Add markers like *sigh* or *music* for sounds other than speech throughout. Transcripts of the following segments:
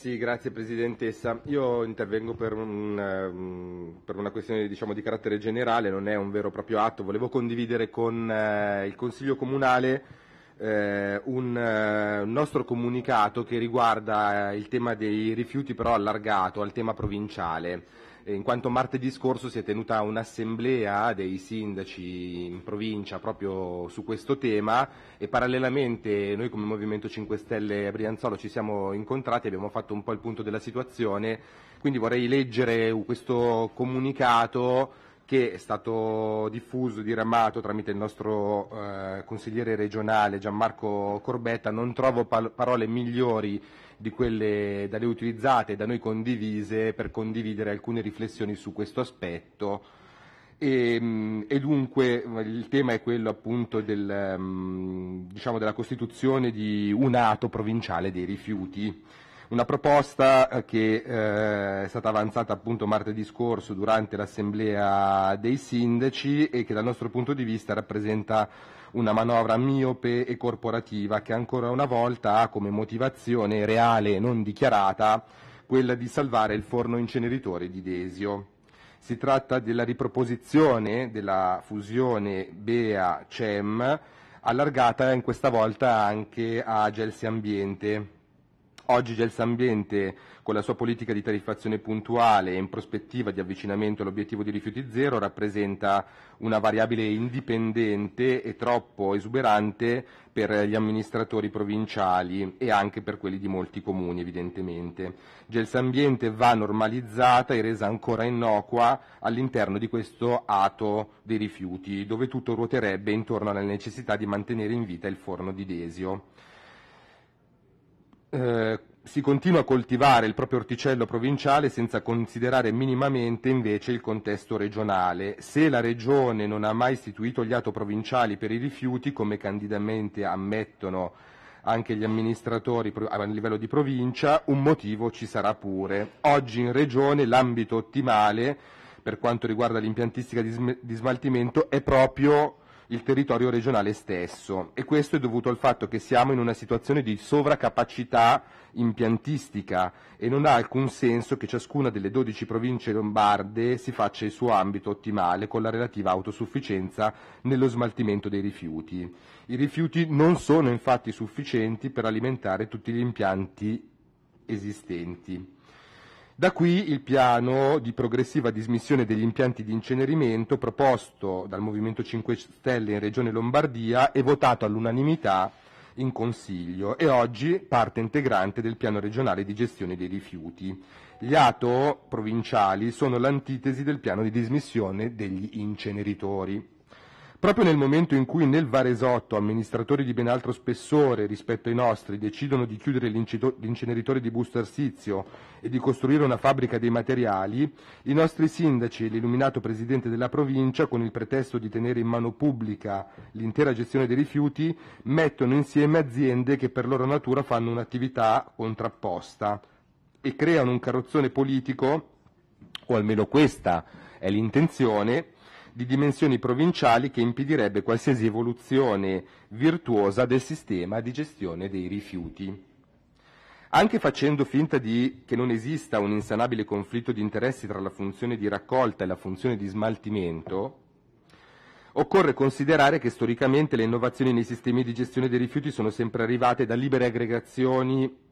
Sì, grazie Presidentessa. Io intervengo per, un, mm, per una questione diciamo, di carattere generale, non è un vero e proprio atto. Volevo condividere con eh, il Consiglio Comunale eh, un eh, nostro comunicato che riguarda eh, il tema dei rifiuti però allargato al tema provinciale. Eh, in quanto martedì scorso si è tenuta un'assemblea dei sindaci in provincia proprio su questo tema e parallelamente noi come Movimento 5 Stelle a Brianzolo ci siamo incontrati e abbiamo fatto un po' il punto della situazione, quindi vorrei leggere questo comunicato che è stato diffuso, diramato tramite il nostro eh, consigliere regionale Gianmarco Corbetta, non trovo parole migliori di quelle da noi utilizzate, da noi condivise, per condividere alcune riflessioni su questo aspetto. E, mm, e, dunque il tema è quello appunto del, mm, diciamo, della costituzione di un ato provinciale dei rifiuti. Una proposta eh, che eh, è stata avanzata appunto martedì scorso durante l'assemblea dei sindaci e che dal nostro punto di vista rappresenta una manovra miope e corporativa che ancora una volta ha come motivazione reale e non dichiarata quella di salvare il forno inceneritore di Desio. Si tratta della riproposizione della fusione BEA-CEM allargata in questa volta anche a Gelsi Ambiente Oggi Gelsambiente, con la sua politica di tariffazione puntuale e in prospettiva di avvicinamento all'obiettivo di rifiuti zero, rappresenta una variabile indipendente e troppo esuberante per gli amministratori provinciali e anche per quelli di molti comuni, evidentemente. Gelsambiente va normalizzata e resa ancora innocua all'interno di questo ato dei rifiuti, dove tutto ruoterebbe intorno alla necessità di mantenere in vita il forno di Desio. Eh, si continua a coltivare il proprio orticello provinciale senza considerare minimamente invece il contesto regionale. Se la regione non ha mai istituito gli ato provinciali per i rifiuti, come candidamente ammettono anche gli amministratori a livello di provincia, un motivo ci sarà pure. Oggi in regione l'ambito ottimale per quanto riguarda l'impiantistica di smaltimento è proprio il territorio regionale stesso e questo è dovuto al fatto che siamo in una situazione di sovracapacità impiantistica e non ha alcun senso che ciascuna delle 12 province lombarde si faccia il suo ambito ottimale con la relativa autosufficienza nello smaltimento dei rifiuti. I rifiuti non sono infatti sufficienti per alimentare tutti gli impianti esistenti. Da qui il piano di progressiva dismissione degli impianti di incenerimento proposto dal Movimento 5 Stelle in Regione Lombardia e votato all'unanimità in Consiglio e oggi parte integrante del piano regionale di gestione dei rifiuti. Gli ATO provinciali sono l'antitesi del piano di dismissione degli inceneritori. Proprio nel momento in cui nel Varesotto amministratori di ben altro spessore rispetto ai nostri decidono di chiudere l'inceneritore di Busto Arsizio e di costruire una fabbrica dei materiali, i nostri sindaci e l'illuminato presidente della provincia, con il pretesto di tenere in mano pubblica l'intera gestione dei rifiuti, mettono insieme aziende che per loro natura fanno un'attività contrapposta e creano un carrozzone politico, o almeno questa è l'intenzione, di dimensioni provinciali che impedirebbe qualsiasi evoluzione virtuosa del sistema di gestione dei rifiuti. Anche facendo finta di, che non esista un insanabile conflitto di interessi tra la funzione di raccolta e la funzione di smaltimento, occorre considerare che storicamente le innovazioni nei sistemi di gestione dei rifiuti sono sempre arrivate da libere aggregazioni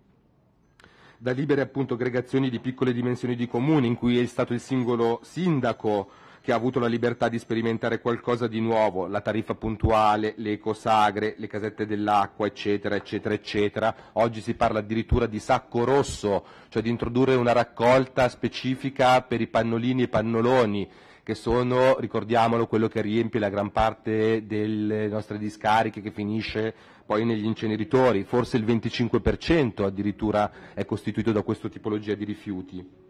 da libere appunto aggregazioni di piccole dimensioni di comuni in cui è stato il singolo sindaco che ha avuto la libertà di sperimentare qualcosa di nuovo, la tariffa puntuale, le ecosagre, le casette dell'acqua, eccetera, eccetera, eccetera. Oggi si parla addirittura di sacco rosso, cioè di introdurre una raccolta specifica per i pannolini e pannoloni che sono, ricordiamolo, quello che riempie la gran parte delle nostre discariche che finisce poi negli inceneritori, forse il 25% addirittura è costituito da questa tipologia di rifiuti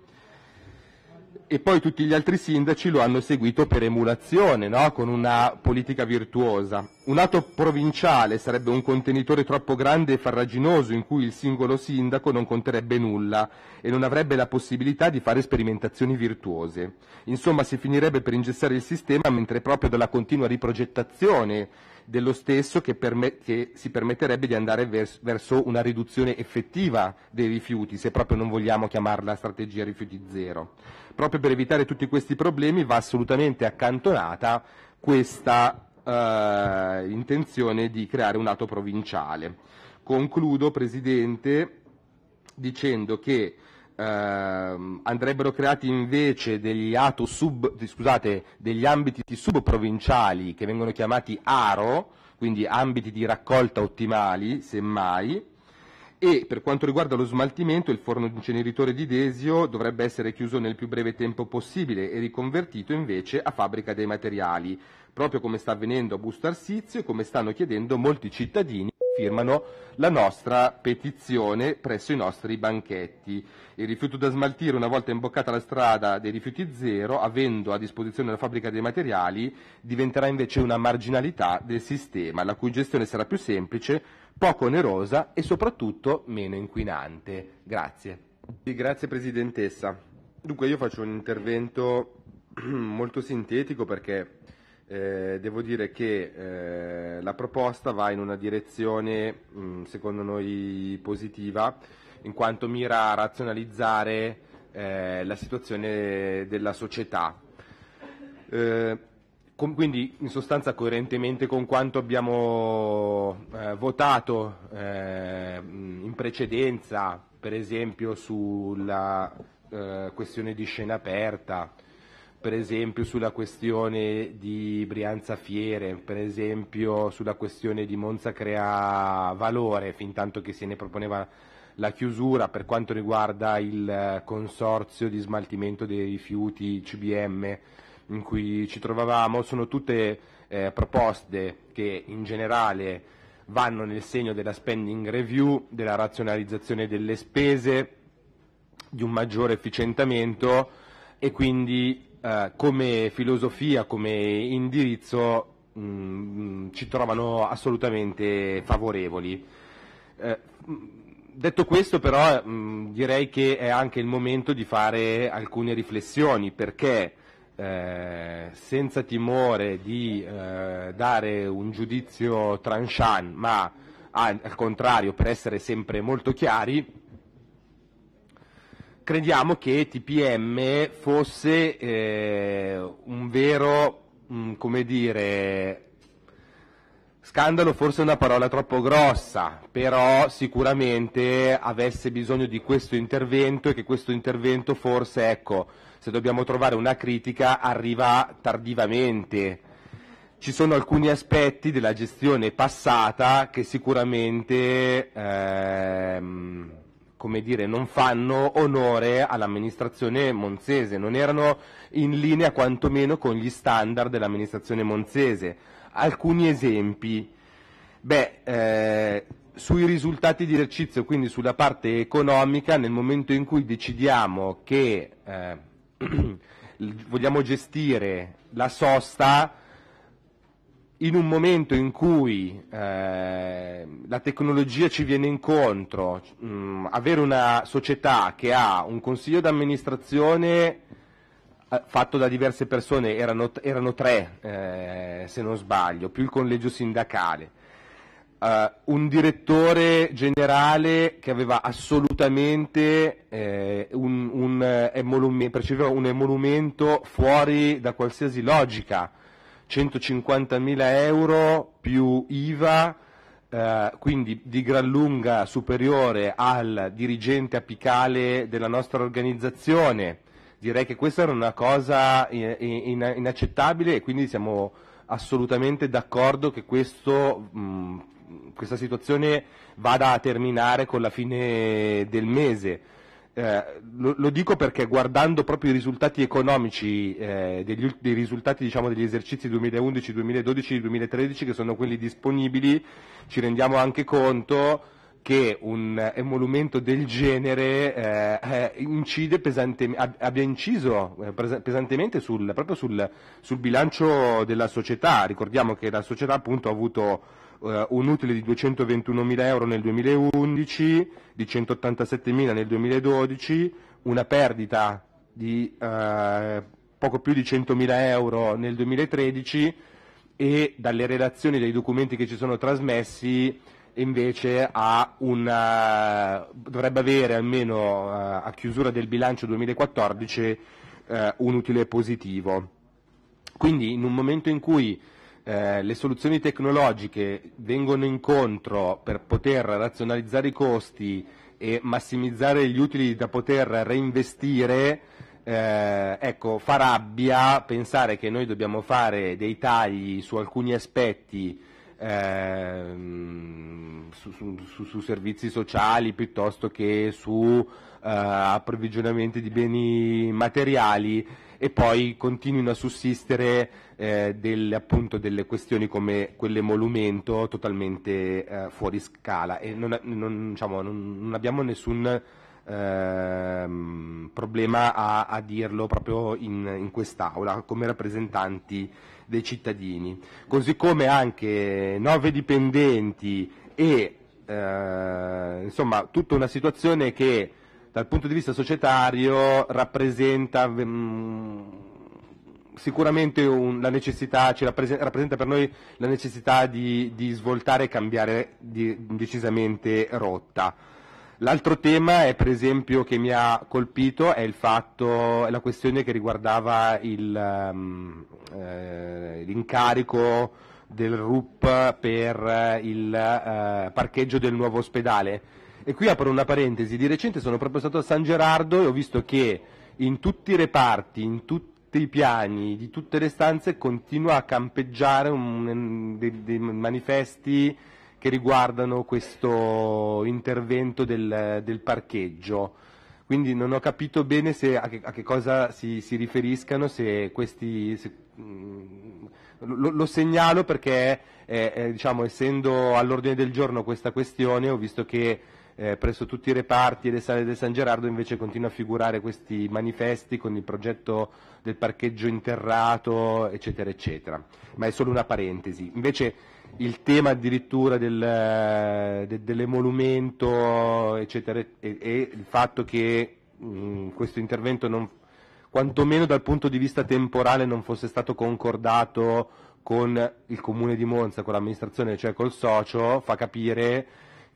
e poi tutti gli altri sindaci lo hanno seguito per emulazione, no? con una politica virtuosa. Un atto provinciale sarebbe un contenitore troppo grande e farraginoso in cui il singolo sindaco non conterebbe nulla e non avrebbe la possibilità di fare sperimentazioni virtuose. Insomma, si finirebbe per ingessare il sistema mentre proprio dalla continua riprogettazione dello stesso che, perme- che si permetterebbe di andare vers- verso una riduzione effettiva dei rifiuti, se proprio non vogliamo chiamarla strategia rifiuti zero. Proprio per evitare tutti questi problemi va assolutamente accantonata questa eh, intenzione di creare un atto provinciale. Concludo, Presidente, dicendo che Uh, andrebbero creati invece degli, sub, scusate, degli, ambiti subprovinciali che vengono chiamati aro, quindi ambiti di raccolta ottimali, semmai, e per quanto riguarda lo smaltimento il forno di inceneritore di Desio dovrebbe essere chiuso nel più breve tempo possibile e riconvertito invece a fabbrica dei materiali, proprio come sta avvenendo a Busto Arsizio e come stanno chiedendo molti cittadini che firmano la nostra petizione presso i nostri banchetti. Il rifiuto da smaltire una volta imboccata la strada dei rifiuti zero, avendo a disposizione la fabbrica dei materiali, diventerà invece una marginalità del sistema, la cui gestione sarà più semplice, poco onerosa e soprattutto meno inquinante. Grazie. Grazie Presidentessa. Dunque io faccio un intervento *clears throat* molto sintetico perché eh, devo dire che eh, la proposta va in una direzione mh, mm, secondo noi positiva in quanto mira a razionalizzare eh, la situazione della società. Eh, com- quindi in sostanza coerentemente con quanto abbiamo eh, votato eh, mm, in precedenza, per esempio sulla questione di scena aperta, per esempio sulla questione di Brianza Fiere, per esempio sulla questione di Monza Crea Valore, fin tanto che se ne proponeva la chiusura per quanto riguarda il consorzio di smaltimento dei rifiuti CBM in cui ci trovavamo, sono tutte eh, proposte che in generale vanno nel segno della spending review, della razionalizzazione delle spese, di un maggiore efficientamento e quindi eh, come filosofia, come indirizzo mh, mm, ci trovano assolutamente favorevoli. Eh, mm, detto questo però mh, mm, direi che è anche il momento di fare alcune riflessioni perché eh, senza timore di eh, dare un giudizio tranchant ma al contrario per essere sempre molto chiari crediamo che TPM fosse eh, un vero, mh, mm, come dire, Scandalo forse è una parola troppo grossa, però sicuramente avesse bisogno di questo intervento e che questo intervento forse, ecco, se dobbiamo trovare una critica, arriva tardivamente. Ci sono alcuni aspetti della gestione passata che sicuramente ehm, come dire, non fanno onore all'amministrazione monzese, non erano in linea quantomeno con gli standard dell'amministrazione monzese. Alcuni esempi. Beh, eh, sui risultati di esercizio, quindi sulla parte economica, nel momento in cui decidiamo che eh, *clears throat* vogliamo gestire la sosta, in un momento in cui eh, la tecnologia ci viene incontro, mh, mm, avere una società che ha un consiglio d'amministrazione eh, fatto da diverse persone, erano, erano tre eh, se non sbaglio, più il collegio sindacale, eh, un direttore generale che aveva assolutamente eh, un, un, eh, emolumento, un emolumento fuori da qualsiasi logica, 150.000 euro più IVA, eh, quindi di gran lunga superiore al dirigente apicale della nostra organizzazione. Direi che questa era una cosa inaccettabile e quindi siamo assolutamente d'accordo che questo, mh, mm, questa situazione vada a terminare con la fine del mese eh, lo, lo, dico perché guardando proprio i risultati economici eh, degli, dei risultati diciamo, degli esercizi 2011, 2012, 2013 che sono quelli disponibili ci rendiamo anche conto che un emolumento del genere eh, incide pesante, abbia inciso eh, pesantemente sul, proprio sul, sul bilancio della società. Ricordiamo che la società appunto ha avuto eh, un utile di 221.000 euro nel 2011, di 187.000 nel 2012, una perdita di eh, poco più di 100.000 euro nel 2013 e dalle relazioni dei documenti che ci sono trasmessi invece una, eh, dovrebbe avere almeno eh, a chiusura del bilancio 2014 eh, un utile positivo. Quindi in un momento in cui eh, le soluzioni tecnologiche vengono incontro per poter razionalizzare i costi e massimizzare gli utili da poter reinvestire, eh, ecco, fa rabbia pensare che noi dobbiamo fare dei tagli su alcuni aspetti Ehm, su, su, su, servizi sociali piuttosto che su eh, approvvigionamenti di beni materiali e poi continuino a sussistere eh, delle, appunto, delle questioni come quell'emolumento totalmente eh, fuori scala e non, non, diciamo, non, non abbiamo nessun ehm, problema a, a, dirlo proprio in, in quest'Aula come rappresentanti dei cittadini, così come anche nove dipendenti e eh, insomma tutta una situazione che dal punto di vista societario rappresenta mh, mm, sicuramente un, la necessità, ci rappresenta, rappresenta, per noi la necessità di, di svoltare e cambiare di, decisamente rotta. L'altro tema è per esempio che mi ha colpito è, fatto, è la questione che riguardava il, um, eh, l'incarico del RUP per il uh, parcheggio del nuovo ospedale e qui apro una parentesi, di recente sono proprio stato a San Gerardo e ho visto che in tutti i reparti, in tutti i piani, di tutte le stanze continua a campeggiare un, dei, dei manifesti che riguardano questo intervento del, del, parcheggio. Quindi non ho capito bene a che, a, che, cosa si, si riferiscano, se questi, se, mm, lo, lo, segnalo perché eh, eh, diciamo, essendo all'ordine del giorno questa questione ho visto che eh, presso tutti i reparti e le sale del San Gerardo invece continua a figurare questi manifesti con il progetto del parcheggio interrato, eccetera, eccetera. Ma è solo una parentesi. Invece il tema addirittura del, eh, de, dell'emolumento, eccetera, e, e, il fatto che mh, mm, questo intervento non quantomeno dal punto di vista temporale non fosse stato concordato con il comune di Monza, con l'amministrazione, cioè col socio, fa capire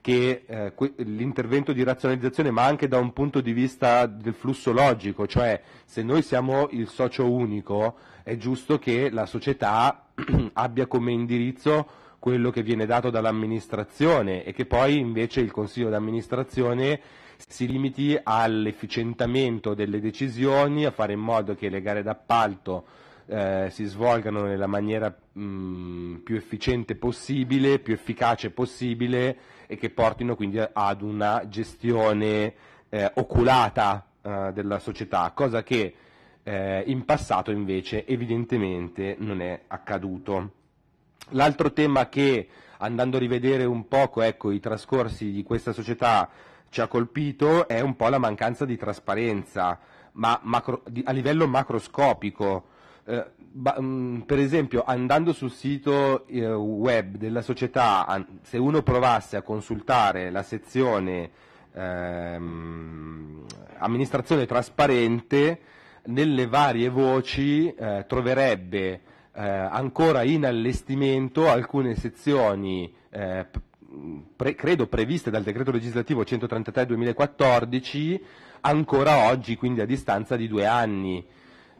che eh, que- l'intervento di razionalizzazione, ma anche da un punto di vista del flusso logico, cioè se noi siamo il socio unico, è giusto che la società *clears throat* abbia come indirizzo quello che viene dato dall'amministrazione e che poi invece il consiglio d'amministrazione si limiti all'efficientamento delle decisioni, a fare in modo che le gare d'appalto eh, si svolgano nella maniera mh, più efficiente possibile, più efficace possibile e che portino quindi ad una gestione eh, oculata eh, della società, cosa che eh, in passato invece evidentemente non è accaduto. L'altro tema che andando a rivedere un poco ecco, i trascorsi di questa società ci ha colpito è un po' la mancanza di trasparenza, ma macro, di, a livello macroscopico, eh, ba, mh, mm, per esempio andando sul sito eh, web della società, an- se uno provasse a consultare la sezione ehm, amministrazione trasparente, nelle varie voci eh, troverebbe eh, ancora in allestimento alcune sezioni eh, Pre, credo previste dal decreto legislativo 133 2014 ancora oggi, quindi a distanza di due anni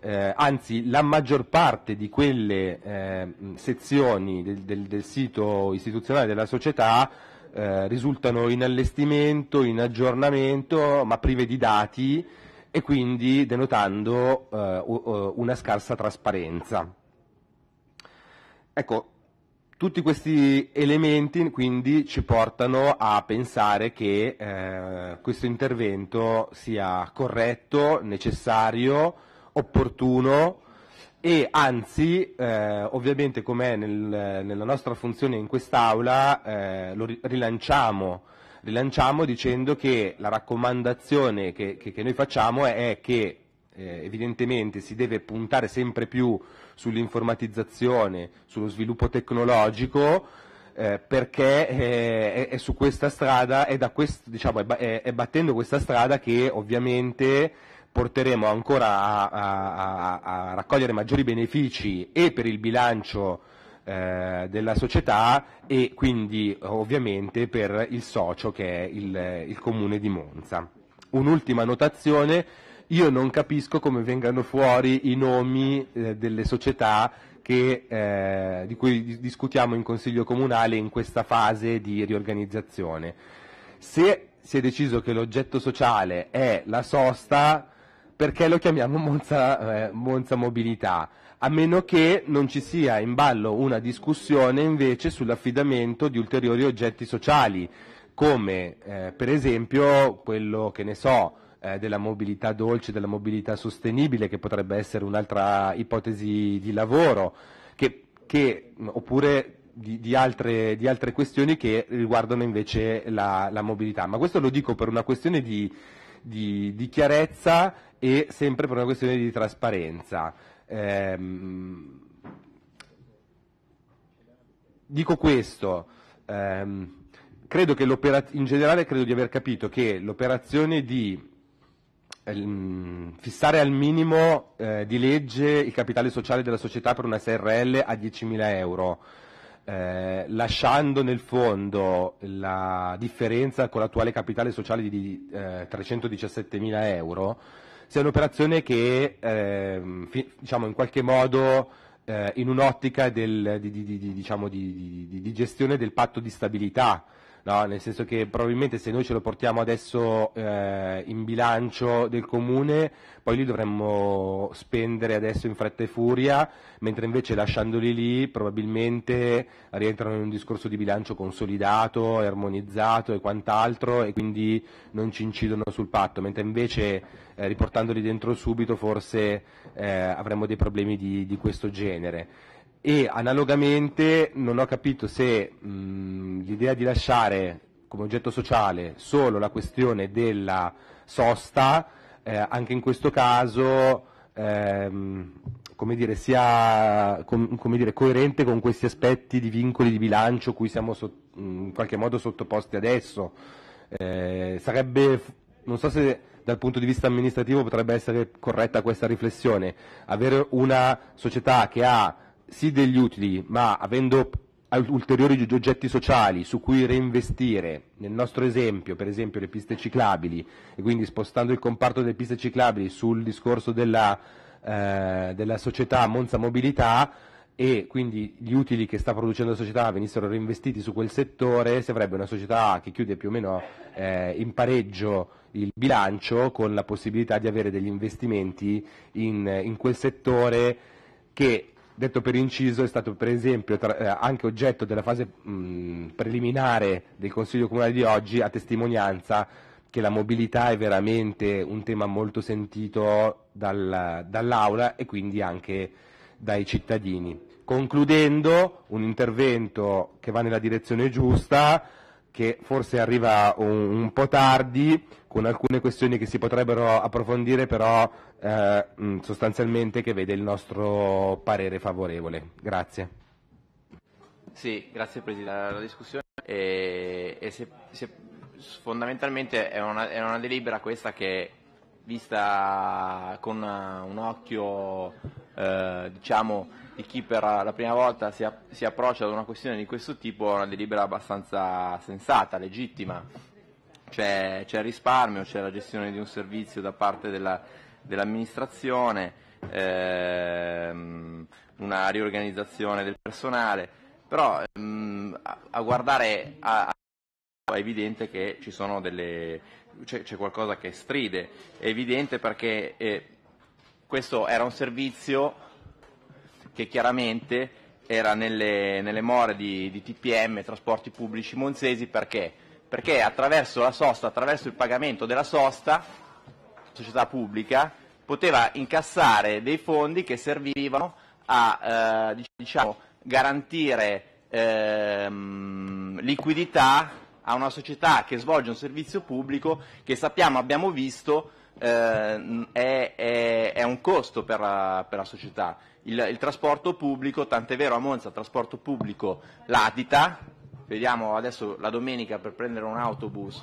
eh, anzi la maggior parte di quelle eh, sezioni del, del, del, sito istituzionale della società eh, risultano in allestimento, in aggiornamento, ma prive di dati e quindi denotando eh, una scarsa trasparenza. Ecco, tutti questi elementi quindi ci portano a pensare che eh, questo intervento sia corretto, necessario, opportuno e anzi, eh, ovviamente come è nel, nella nostra funzione in quest'Aula, eh, lo rilanciamo, rilanciamo, dicendo che la raccomandazione che, che, che noi facciamo è, è che eh, evidentemente si deve puntare sempre più sull'informatizzazione, sullo sviluppo tecnologico, eh, perché eh, è, è, su questa strada, è, quest, diciamo, è, è battendo questa strada che ovviamente porteremo ancora a, a, a, raccogliere maggiori benefici e per il bilancio eh, della società e quindi ovviamente per il socio che è il, il comune di Monza. Un'ultima notazione, io non capisco come vengano fuori i nomi eh, delle società che, eh, di cui discutiamo in Consiglio Comunale in questa fase di riorganizzazione. Se si è deciso che l'oggetto sociale è la sosta, perché lo chiamiamo Monza, eh, Monza, Mobilità, a meno che non ci sia in ballo una discussione invece sull'affidamento di ulteriori oggetti sociali, come eh, per esempio quello che ne so eh, della mobilità dolce, della mobilità sostenibile, che potrebbe essere un'altra ipotesi di lavoro, che, che, oppure di, di, altre, di, altre, questioni che riguardano invece la, la mobilità. Ma questo lo dico per una questione di, di, di, chiarezza e sempre per una questione di trasparenza. Ehm, dico questo, ehm, credo che in generale credo di aver capito che l'operazione di ehm, fissare al minimo eh, di legge il capitale sociale della società per una SRL a 10.000 euro, eh, lasciando nel fondo la differenza con l'attuale capitale sociale di, di eh, 317.000 euro, sia un'operazione che eh, fi, diciamo in qualche modo eh, in un'ottica del, di, di, di, diciamo di, gestione del patto di stabilità No, nel senso che probabilmente se noi ce lo portiamo adesso eh, in bilancio del comune, poi li dovremmo spendere adesso in fretta e furia, mentre invece lasciandoli lì probabilmente rientrano in un discorso di bilancio consolidato, armonizzato e quant'altro e quindi non ci incidono sul patto, mentre invece eh, riportandoli dentro subito forse eh, avremmo dei problemi di, di questo genere e analogamente non ho capito se l'idea di lasciare come oggetto sociale solo la questione della sosta eh, anche in questo caso ehm, come dire, sia com, come dire, coerente con questi aspetti di vincoli di bilancio cui siamo so, in qualche modo sottoposti adesso. Eh, sarebbe, non so se dal punto di vista amministrativo potrebbe essere corretta questa riflessione, avere una società che ha sì degli utili, ma avendo ulteriori oggetti sociali su cui reinvestire, nel nostro esempio, per esempio le piste ciclabili, e quindi spostando il comparto delle piste ciclabili sul discorso della, eh, della società Monza Mobilità e quindi gli utili che sta producendo la società venissero reinvestiti su quel settore, si avrebbe una società che chiude più o meno eh, in pareggio il bilancio con la possibilità di avere degli investimenti in, in quel settore che Detto per inciso, è stato per esempio tra, eh, anche oggetto della fase mh, preliminare del Consiglio Comunale di oggi a testimonianza che la mobilità è veramente un tema molto sentito dal, dall'Aula e quindi anche dai cittadini. Concludendo, un intervento che va nella direzione giusta, che forse arriva un, un po' tardi, con alcune questioni che si potrebbero approfondire però eh, sostanzialmente che vede il nostro parere favorevole. Grazie. Sì, grazie Presidente. La discussione è, è se, se fondamentalmente è una, è una, delibera questa che vista con un occhio eh, diciamo di chi per la prima volta si, si approccia ad una questione di questo tipo è una delibera abbastanza sensata, legittima c'è, c'è risparmio, c'è la gestione di un servizio da parte della, dell'amministrazione, ehm, una riorganizzazione del personale, però ehm, a, a, guardare a, a, è evidente che ci sono delle, c'è, c'è qualcosa che stride, è evidente perché eh, questo era un servizio che chiaramente era nelle, nelle more di, di TPM, trasporti pubblici monzesi, perché? perché attraverso la sosta, attraverso il pagamento della sosta, la società pubblica, poteva incassare dei fondi che servivano a eh, diciamo, garantire ehm, liquidità a una società che svolge un servizio pubblico che sappiamo, abbiamo visto, eh, è, è, è, un costo per la, per la società. Il, il trasporto pubblico, tant'è vero a Monza il trasporto pubblico latita, vediamo adesso la domenica per prendere un autobus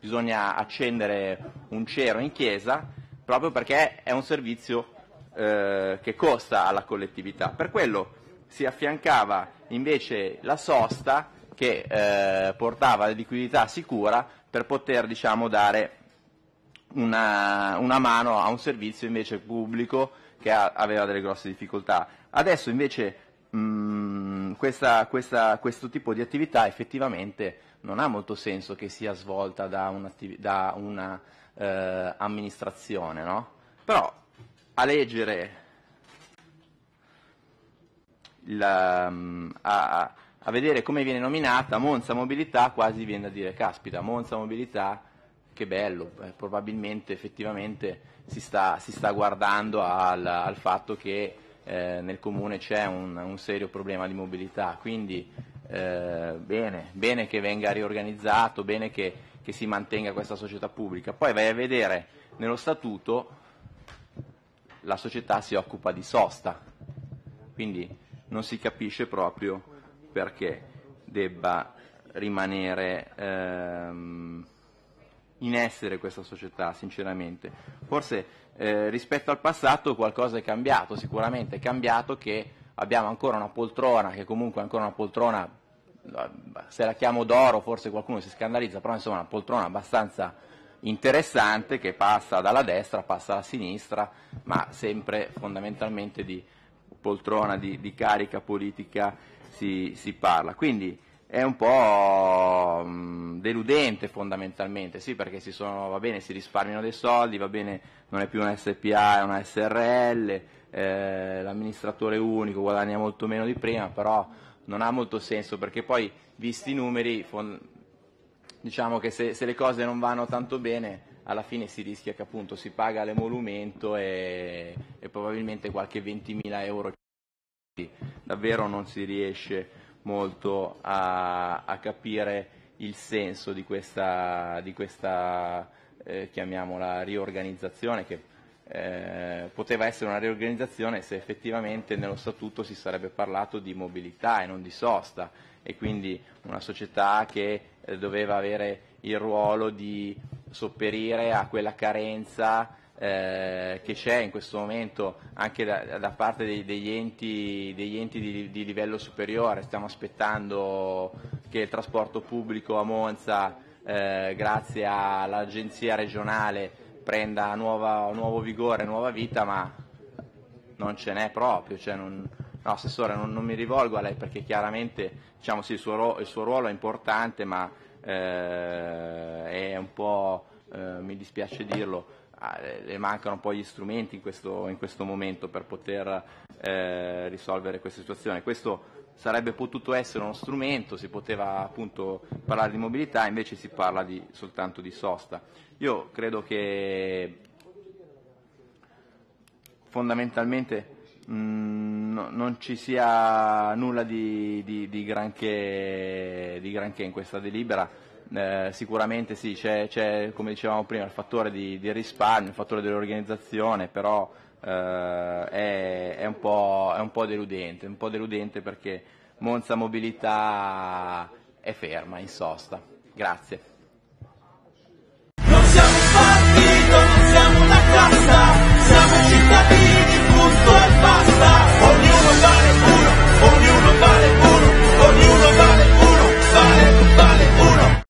bisogna accendere un cero in chiesa, proprio perché è un servizio eh, che costa alla collettività. Per quello si affiancava invece la sosta che eh, portava liquidità sicura per poter diciamo, dare una, una, mano a un servizio invece pubblico che aveva delle grosse difficoltà. Adesso invece mh, mm, questa, questa, questo tipo di attività effettivamente non ha molto senso che sia svolta da, da una eh, amministrazione, no? Però a leggere, la, mm, a, a vedere come viene nominata Monza Mobilità quasi viene a dire caspita, Monza Mobilità che bello, eh, probabilmente effettivamente si sta, si sta guardando al, al, fatto che eh, nel comune c'è un, un, serio problema di mobilità, quindi eh, bene, bene, che venga riorganizzato, bene che, che si mantenga questa società pubblica. Poi vai a vedere nello statuto la società si occupa di sosta, quindi non si capisce proprio perché debba rimanere ehm, in essere questa società, sinceramente. Forse eh, rispetto al passato qualcosa è cambiato, sicuramente è cambiato che abbiamo ancora una poltrona, che comunque è ancora una poltrona, se la chiamo d'oro forse qualcuno si scandalizza, però insomma una poltrona abbastanza interessante che passa dalla destra, passa alla sinistra, ma sempre fondamentalmente di poltrona, di, di carica politica si, si parla. Quindi, è un po' mm, deludente fondamentalmente, sì perché sono, va bene, si risparmiano dei soldi, va bene, non è più una SPA, è una SRL, eh, l'amministratore unico guadagna molto meno di prima, però non ha molto senso perché poi visti i numeri diciamo che se, se le cose non vanno tanto bene alla fine si rischia che appunto si paga l'emolumento e, e probabilmente qualche 20.000 euro davvero non si riesce molto a, a capire il senso di questa, di questa eh, chiamiamola riorganizzazione che eh, poteva essere una riorganizzazione se effettivamente nello statuto si sarebbe parlato di mobilità e non di sosta e quindi una società che eh, doveva avere il ruolo di sopperire a quella carenza eh, che c'è in questo momento anche da, da parte dei, degli enti, degli enti di, di, livello superiore, stiamo aspettando che il trasporto pubblico a Monza, eh, grazie all'agenzia regionale, prenda nuova, nuovo vigore, nuova vita, ma non ce n'è proprio. Cioè non, no, Assessore, non, non, mi rivolgo a lei perché chiaramente diciamo, sì, il, suo, il, suo, ruolo è importante, ma eh, è un po', eh, mi dispiace dirlo, Ah, le mancano poi gli strumenti in questo, in questo momento per poter eh, risolvere questa situazione. Questo sarebbe potuto essere uno strumento, si poteva appunto parlare di mobilità, invece si parla di, soltanto di sosta. Io credo che fondamentalmente mh, mm, no, non ci sia nulla di, di, di, granché, di granché in questa delibera eh, sicuramente sì, c'è, come dicevamo prima il fattore di, di risparmio, il fattore dell'organizzazione, però eh, è, è, un è, un po', deludente, un po' deludente perché Monza Mobilità è ferma, in sosta. Grazie.